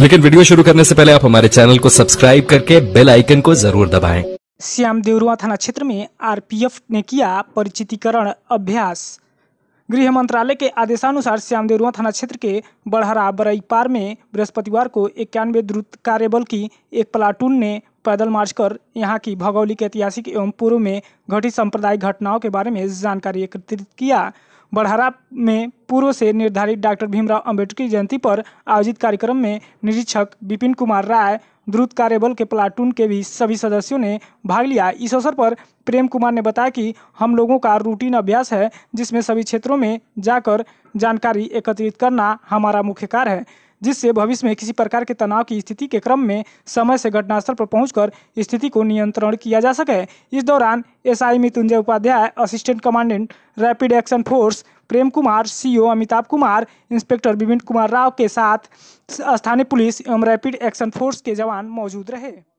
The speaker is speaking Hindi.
लेकिन वीडियो शुरू करने से पहले आप हमारे चैनल को सब्सक्राइब करके बेल आइकन को जरूर दबाएं। श्याम देवरुआ थाना क्षेत्र में आरपीएफ ने किया परिचितीकरण अभ्यास गृह मंत्रालय के आदेशानुसार श्याम देवरुआ थाना क्षेत्र के बड़हरा बरईपार में बृहस्पतिवार को इक्यानवे द्रुत कार्यबल की एक प्लाटून ने पैदल मार्च कर यहाँ की भौगोलिक ऐतिहासिक एवं पूर्व में घटित सांप्रदायिक घटनाओं के बारे में जानकारी एकत्रित किया बड़हरा में पूर्व से निर्धारित डॉक्टर भीमराव अम्बेडकर की जयंती पर आयोजित कार्यक्रम में निरीक्षक विपिन कुमार राय द्रुत कार्यबल के प्लाटून के भी सभी सदस्यों ने भाग लिया इस अवसर पर प्रेम कुमार ने बताया कि हम लोगों का रूटीन अभ्यास है जिसमें सभी क्षेत्रों में जाकर जानकारी एकत्रित करना हमारा मुख्य कार्य है जिससे भविष्य में किसी प्रकार के तनाव की स्थिति के क्रम में समय से घटनास्थल पर पहुंचकर स्थिति को नियंत्रण किया जा सके इस दौरान SI Mrityunjay Upadhyay assistant commandant rapid action force Prem Kumar CEO Amitabh Kumar inspector Vipin Kumar Rao के साथ स्थानीय पुलिस एवं रैपिड एक्शन फोर्स के जवान मौजूद रहे